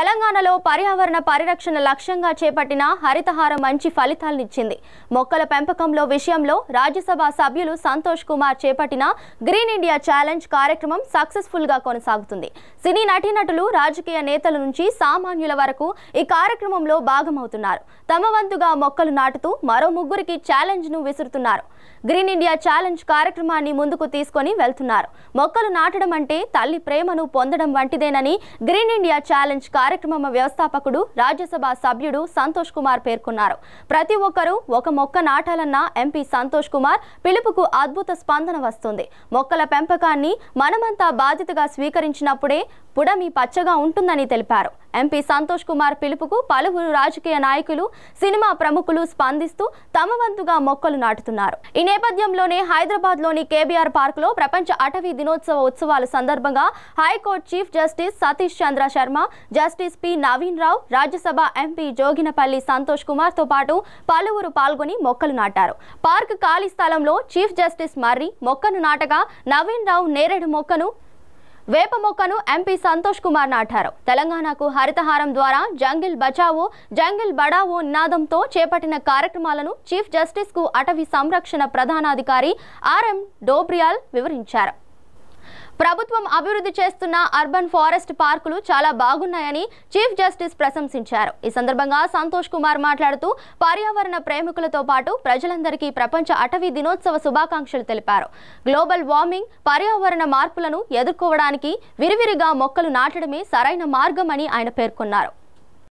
తెలంగాణలో పర్యావరణ పరిరక్షణ లక్ష్యంగా చేపట్టిన హరితహార మంచి ఫలితాలనిచ్చింది మొక్కల పెంపకంలో విషయంలో రాజ్యసభ సభ్యులు సంతోష్ కుమార్ చేపట్టిన గ్రీన్ ఇండియా ఛాలెంజ్ కార్యక్రమం సక్సెస్ఫుల్గా కొనసాగుతుంది సినీ నటీనటులు రాజకీయ నేతల నుంచి సామాన్యుల వరకు ఈ కార్యక్రమంలో భాగమవుతున్నారు తమ వంతుగా మొక్కలు నాటుతూ మరో ముగ్గురికి ఛాలెంజ్ను విసురుతున్నారు గ్రీన్ ఇండియా ఛాలెంజ్ కార్యక్రమాన్ని ముందుకు తీసుకొని వెళ్తున్నారు మొక్కలు నాటడం అంటే తల్లి ప్రేమను పొందడం వంటిదేనని గ్రీన్ ఇండియా ఛాలెంజ్ కార్యక్రమం కార్యక్రమం వ్యవస్థాపకుడు రాజ్యసభ సభ్యుడు సంతోష్ కుమార్ పేర్కొన్నారు ప్రతి ఒక్కరూ ఒక మొక్క నాటాలన్న ఎంపీ సంతోష్ కుమార్ పిలుపుకు అద్భుత స్పందన వస్తుంది మొక్కల పెంపకాన్ని మనమంతా బాధ్యతగా స్వీకరించినప్పుడే పుడమి పచ్చగా ఉంటుందని తెలిపారు ఎంపీ సంతోష్ కుమార్ పిలుపుకు పలువురు రాజకీయ నాయకులు సినిమా ప్రముఖులు స్పందిస్తూ తమ వంతుగా మొక్కలు నాటుతున్నారు ఈ నేపథ్యంలోనే హైదరాబాద్ లోని కేబీఆర్ పార్క్ లో ప్రపంచ అటవీ దినోత్సవ ఉత్సవాల సందర్భంగా high court chief justice Satish Chandra Sharma justice P Naveen Rao Rajya Sabha MP Joginapally Santosh Kumar తో పాటు పలువురు పాల్గొని మొక్కలు నాటారు పార్క్ ఖాళీ స్థలంలో చీఫ్ జస్టిస్ మర్రి మొక్కను నాటగా నవీన్ రావు నేరేడు మొక్కను వేప మొక్కను ఎంపీ సంతోష్ కుమార్ నాటారు తెలంగాణకు హరితహారం ద్వారా జంగిల్ బచావో జంగిల్ బడావో నినాదంతో చేపట్టిన కార్యక్రమాలను చీఫ్ జస్టిస్ కు అటవీ సంరక్షణ ప్రధానాధికారి ఆర్ఎం డోబ్రియాల్ వివరించారు ప్రభుత్వం అభివృద్ధి చేస్తున్న అర్బన్ ఫారెస్ట్ పార్కులు చాలా బాగున్నాయని చీఫ్ జస్టిస్ ప్రశంసించారు ఈ సందర్భంగా సంతోష్ కుమార్ మాట్లాడుతూ పర్యావరణ ప్రేమికులతో పాటు ప్రజలందరికీ ప్రపంచ అటవీ దినోత్సవ శుభాకాంక్షలు తెలిపారు గ్లోబల్ వార్మింగ్ పర్యావరణ మార్పులను ఎదుర్కోవడానికి విరివిరిగా మొక్కలు నాటడమే సరైన మార్గం ఆయన పేర్కొన్నారు